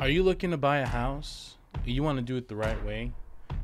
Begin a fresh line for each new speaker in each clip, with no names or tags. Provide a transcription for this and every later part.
Are you looking to buy a house? You want to do it the right way.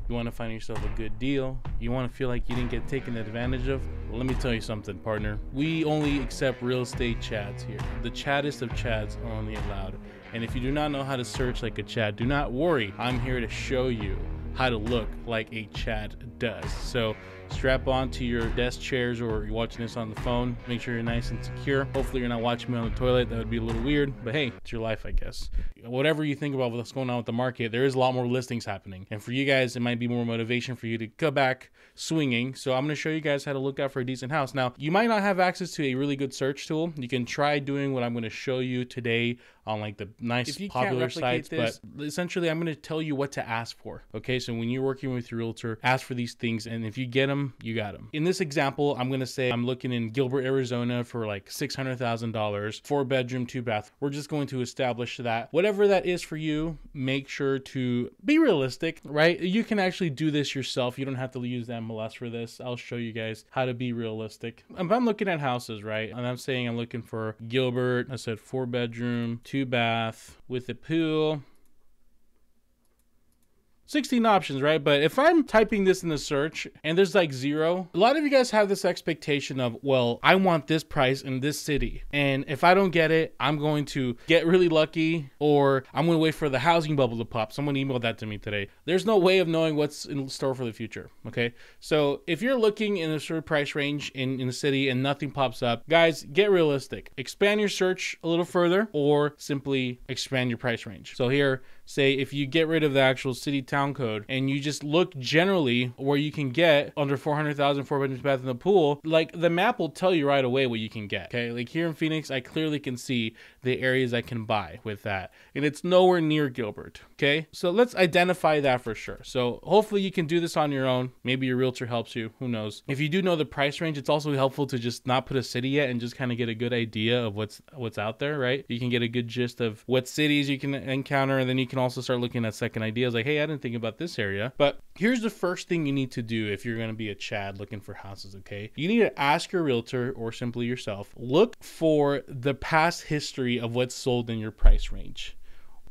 You want to find yourself a good deal. You want to feel like you didn't get taken advantage of. Well, let me tell you something, partner. We only accept real estate chads here. The chattest of chads are only allowed. And if you do not know how to search like a chad, do not worry. I'm here to show you how to look like a chad does. So strap on to your desk chairs or you're watching this on the phone. Make sure you're nice and secure. Hopefully, you're not watching me on the toilet. That would be a little weird, but hey, it's your life, I guess. Whatever you think about what's going on with the market, there is a lot more listings happening. And for you guys, it might be more motivation for you to go back swinging. So, I'm going to show you guys how to look out for a decent house. Now, you might not have access to a really good search tool. You can try doing what I'm going to show you today on like the nice popular sites. This, but essentially, I'm going to tell you what to ask for. Okay, so when you're working with your realtor, ask for these things, and if you get them, you got them. In this example, I'm going to say I'm looking in Gilbert, Arizona for like six hundred thousand dollars, four bedroom, two bath. We're just going to establish that whatever that is for you, make sure to be realistic, right? You can actually do this yourself. You don't have to use the MLS for this. I'll show you guys how to be realistic. If I'm looking at houses, right, and I'm saying I'm looking for Gilbert, I said four bedroom, two bath with a pool 16 options, right? But if I'm typing this in the search and there's like zero, a lot of you guys have this expectation of, well, I want this price in this city. And if I don't get it, I'm going to get really lucky or I'm going to wait for the housing bubble to pop. Someone emailed that to me today. There's no way of knowing what's in store for the future, okay? So if you're looking in a certain price range in, in the city and nothing pops up, guys, get realistic. Expand your search a little further or simply expand your price range. So here, say if you get rid of the actual city town code and you just look generally where you can get under 400,000 four bedrooms bath in the pool like the map will tell you right away what you can get okay like here in Phoenix I clearly can see the areas I can buy with that and it's nowhere near Gilbert okay so let's identify that for sure so hopefully you can do this on your own maybe your realtor helps you who knows if you do know the price range it's also helpful to just not put a city yet and just kind of get a good idea of what's what's out there right you can get a good gist of what cities you can encounter and then you can also start looking at second ideas like, hey, I didn't think about this area. But here's the first thing you need to do if you're going to be a Chad looking for houses, okay? You need to ask your realtor or simply yourself, look for the past history of what's sold in your price range.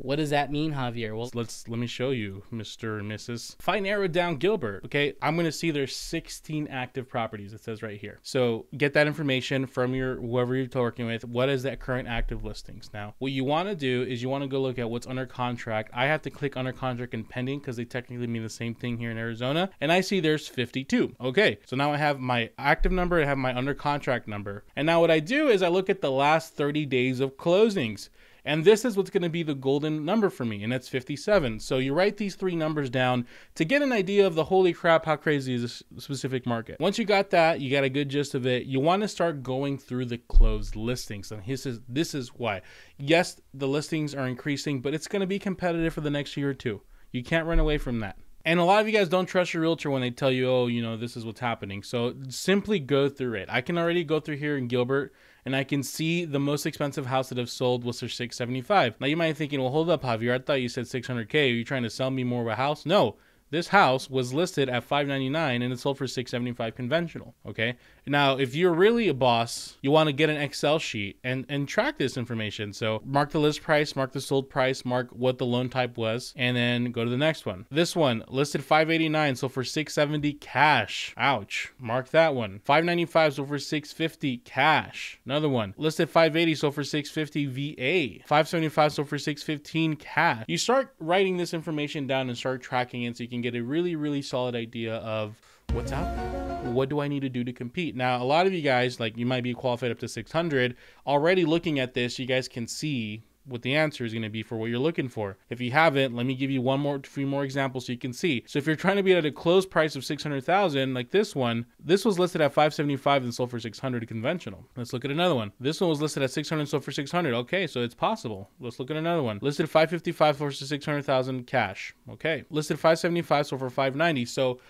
What does that mean, Javier? Well, let's let me show you, Mr. and Mrs. If I narrow down Gilbert, okay, I'm gonna see there's 16 active properties. It says right here. So get that information from your whoever you're talking with. What is that current active listings? Now, what you want to do is you want to go look at what's under contract. I have to click under contract and pending because they technically mean the same thing here in Arizona. And I see there's 52. Okay, so now I have my active number. I have my under contract number. And now what I do is I look at the last 30 days of closings. And this is what's going to be the golden number for me, and that's 57. So you write these three numbers down to get an idea of the holy crap, how crazy is this specific market. Once you got that, you got a good gist of it. You want to start going through the closed listings. And this is, this is why. Yes, the listings are increasing, but it's going to be competitive for the next year or two. You can't run away from that. And a lot of you guys don't trust your realtor when they tell you, oh, you know, this is what's happening. So simply go through it. I can already go through here in Gilbert and I can see the most expensive house that I've sold was for 675. Now you might be thinking, well, hold up, Javier. I thought you said 600K. Are you trying to sell me more of a house? No, this house was listed at 599 and it sold for 675 conventional. Okay. Now, if you're really a boss, you want to get an Excel sheet and, and track this information. So mark the list price, mark the sold price, mark what the loan type was, and then go to the next one. This one listed 589, so for 670 cash. Ouch. Mark that one. 595, so for 650 cash. Another one listed 580, so for 650 VA. 575, so for 615 cash. You start writing this information down and start tracking it so you can get a really, really solid idea of what's up? What do I need to do to compete? Now, a lot of you guys, like you might be qualified up to 600. Already looking at this, you guys can see what the answer is going to be for what you're looking for. If you haven't, let me give you one more, few more examples so you can see. So if you're trying to be at a close price of 600,000, like this one, this was listed at 575 and sold for 600 conventional. Let's look at another one. This one was listed at 600 and sold for 600. Okay, so it's possible. Let's look at another one. Listed 555 for 600,000 cash. Okay, listed 575 sold for 590. So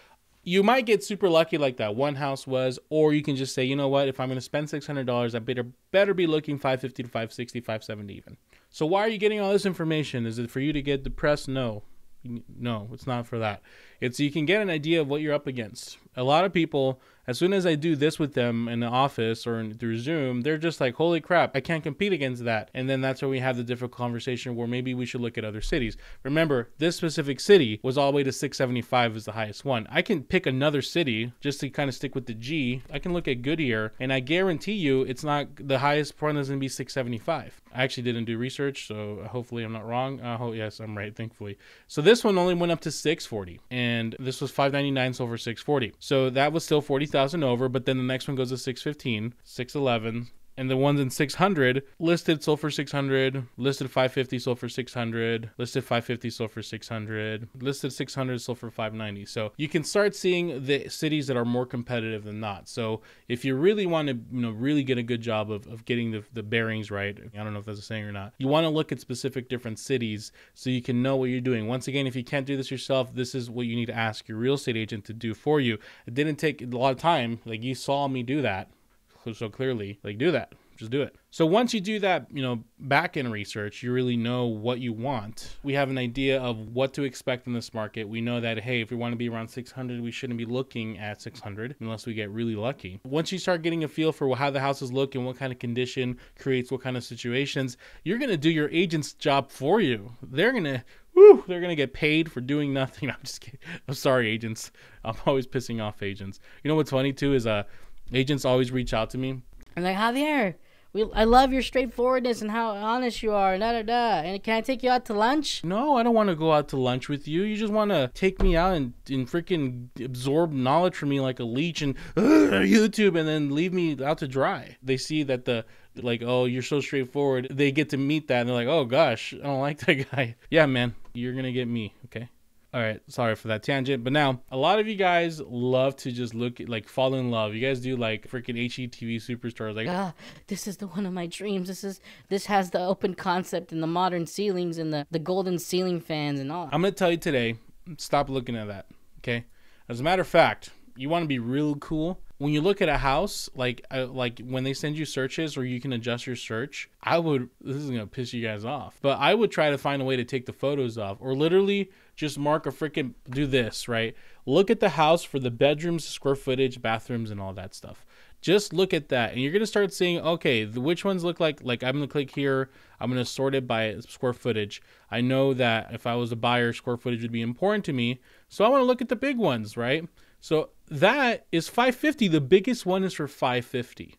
you might get super lucky like that one house was, or you can just say, you know what, if I'm going to spend $600, I better, better be looking 550 to 560, 570 even. So why are you getting all this information? Is it for you to get depressed? No, no, it's not for that. It's you can get an idea of what you're up against. A lot of people, as soon as I do this with them in the office or in, through Zoom, they're just like, holy crap, I can't compete against that. And then that's where we have the difficult conversation where maybe we should look at other cities. Remember, this specific city was all the way to 675 is the highest one. I can pick another city just to kind of stick with the G. I can look at Goodyear and I guarantee you it's not the highest point is going to be 675. I actually didn't do research, so hopefully I'm not wrong. oh, yes, I'm right, thankfully. So this one only went up to 640. And and this was 599 silver 640 so that was still 40000 over but then the next one goes to 615 611 and the ones in 600 listed sulfur 600, listed 550 sulfur 600, listed 550 for 600, listed 600 sulfur 590. So you can start seeing the cities that are more competitive than not. So if you really want to, you know, really get a good job of, of getting the, the bearings right, I don't know if that's a saying or not, you want to look at specific different cities so you can know what you're doing. Once again, if you can't do this yourself, this is what you need to ask your real estate agent to do for you. It didn't take a lot of time. Like you saw me do that so clearly like do that just do it so once you do that you know back end research you really know what you want we have an idea of what to expect in this market we know that hey if we want to be around 600 we shouldn't be looking at 600 unless we get really lucky once you start getting a feel for how the houses look and what kind of condition creates what kind of situations you're going to do your agent's job for you they're going to Woo, they're gonna get paid for doing nothing. I'm just kidding. I'm sorry, agents. I'm always pissing off agents. You know what's funny too is uh agents always reach out to me and like Javier, we I love your straightforwardness and how honest you are, da da da. And can I take you out to lunch? No, I don't want to go out to lunch with you. You just want to take me out and, and freaking absorb knowledge from me like a leech and uh, YouTube, and then leave me out to dry. They see that the like, oh, you're so straightforward. They get to meet that, and they're like, oh gosh, I don't like that guy. Yeah, man, you're gonna get me, okay? all right sorry for that tangent but now a lot of you guys love to just look like fall in love you guys do like freaking HETV superstars like ah this is the one of my dreams this is this has the open concept and the modern ceilings and the the golden ceiling fans and all I'm going to tell you today stop looking at that okay as a matter of fact you want to be real cool when you look at a house, like uh, like when they send you searches or you can adjust your search, I would this is gonna piss you guys off, but I would try to find a way to take the photos off or literally just mark a freaking do this right. Look at the house for the bedrooms, square footage, bathrooms, and all that stuff. Just look at that, and you're gonna start seeing okay, the, which ones look like like I'm gonna click here. I'm gonna sort it by square footage. I know that if I was a buyer, square footage would be important to me, so I want to look at the big ones, right? So that is 550. The biggest one is for 550.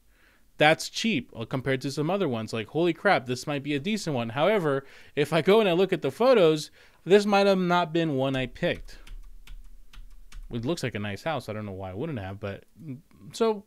That's cheap uh, compared to some other ones. Like, holy crap, this might be a decent one. However, if I go and I look at the photos, this might have not been one I picked. It looks like a nice house. I don't know why I wouldn't have, but mm, so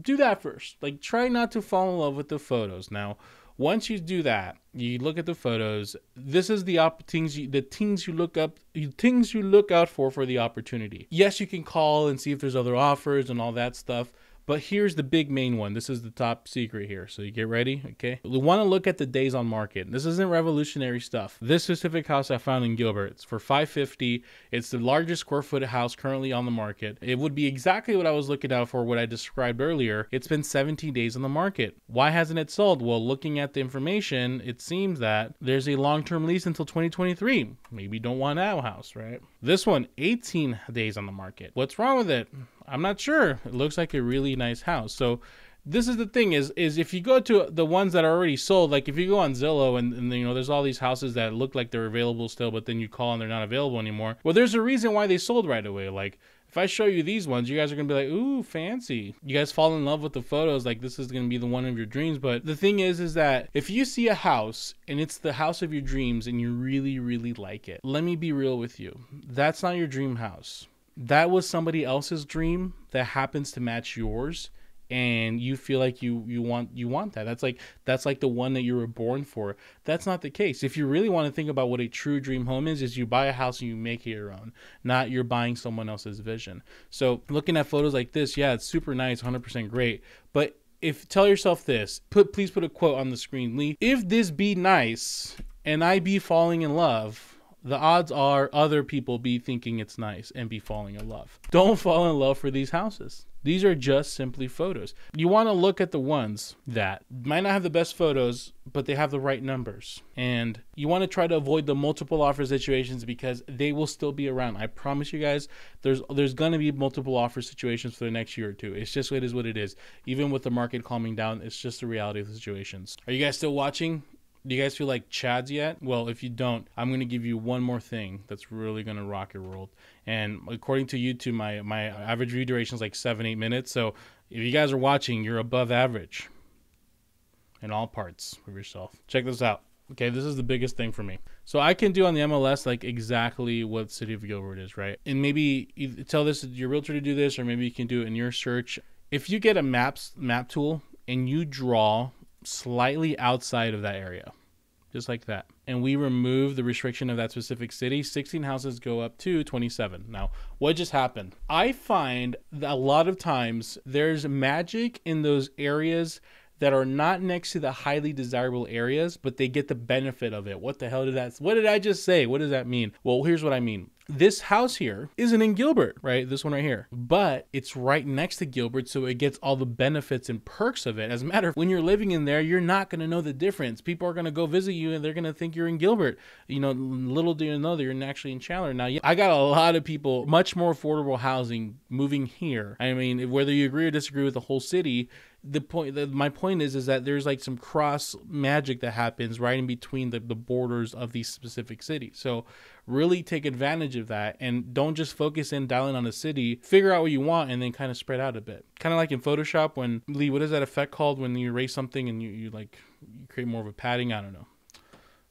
do that first. Like, try not to fall in love with the photos. Now, once you do that, you look at the photos. This is the op- things you, the things you look up, things you look out for for the opportunity. Yes, you can call and see if there's other offers and all that stuff, but here's the big main one. This is the top secret here. So you get ready, okay? We want to look at the days on market. This isn't revolutionary stuff. This specific house I found in Gilbert. It's for 550. It's the largest square foot house currently on the market. It would be exactly what I was looking out for, what I described earlier. It's been 17 days on the market. Why hasn't it sold? Well, looking at the information, it seems that there's a long-term lease until 2023. Maybe don't want that house, right? This one, 18 days on the market. What's wrong with it? I'm not sure. It looks like a really nice house. So this is the thing is is if you go to the ones that are already sold, like if you go on Zillow and, and you know there's all these houses that look like they're available still, but then you call and they're not available anymore. Well, there's a reason why they sold right away. Like if I show you these ones, you guys are gonna be like, ooh, fancy. You guys fall in love with the photos, like this is gonna be the one of your dreams. But the thing is, is that if you see a house and it's the house of your dreams and you really, really like it, let me be real with you. That's not your dream house that was somebody else's dream that happens to match yours and you feel like you you want you want that that's like that's like the one that you were born for that's not the case if you really want to think about what a true dream home is is you buy a house and you make it your own not you're buying someone else's vision so looking at photos like this yeah it's super nice 100% great but if tell yourself this put please put a quote on the screen lee if this be nice and i be falling in love the odds are other people be thinking it's nice and be falling in love. Don't fall in love for these houses. These are just simply photos. You want to look at the ones that might not have the best photos, but they have the right numbers. And you want to try to avoid the multiple offer situations because they will still be around. I promise you guys, there's there's going to be multiple offer situations for the next year or two. It's just it is what it is. Even with the market calming down, it's just the reality of the situations. Are you guys still watching? Do you guys feel like Chads yet? Well, if you don't, I'm going to give you one more thing that's really going to rock your world. And according to YouTube, my, my average view duration is like seven, eight minutes. So if you guys are watching, you're above average in all parts of yourself. Check this out. Okay, this is the biggest thing for me. So I can do on the MLS like exactly what City of Gilbert is, right? And maybe tell this your realtor to do this, or maybe you can do it in your search. If you get a maps map tool and you draw slightly outside of that area, just like that. And we remove the restriction of that specific city, 16 houses go up to 27. Now, what just happened? I find that a lot of times there's magic in those areas that are not next to the highly desirable areas, but they get the benefit of it. What the hell did that? What did I just say? What does that mean? Well, here's what I mean this house here isn't in Gilbert, right? This one right here, but it's right next to Gilbert, so it gets all the benefits and perks of it. As a matter of when you're living in there, you're not going to know the difference. People are going to go visit you and they're going to think you're in Gilbert. You know, little do you know that you're actually in Chandler. Now, I got a lot of people, much more affordable housing moving here. I mean, whether you agree or disagree with the whole city, the point the, my point is is that there's like some cross magic that happens right in between the, the borders of these specific cities so really take advantage of that and don't just focus in dialing on a city figure out what you want and then kind of spread out a bit kind of like in photoshop when lee what is that effect called when you erase something and you, you like you create more of a padding i don't know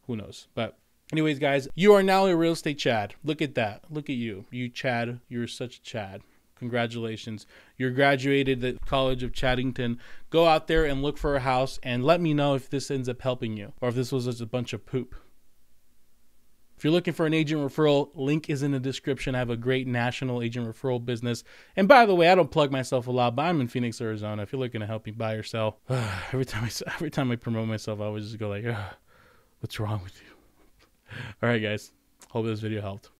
who knows but anyways guys you are now a real estate chad look at that look at you you chad you're such a chad Congratulations. You're graduated the College of Chattington. Go out there and look for a house and let me know if this ends up helping you or if this was just a bunch of poop. If you're looking for an agent referral, link is in the description. I have a great national agent referral business. And by the way, I don't plug myself a lot, but I'm in Phoenix, Arizona. If you're looking to help me buy or sell, uh, every time I every time I promote myself, I always just go like, uh, "What's wrong with you?" All right, guys. Hope this video helped.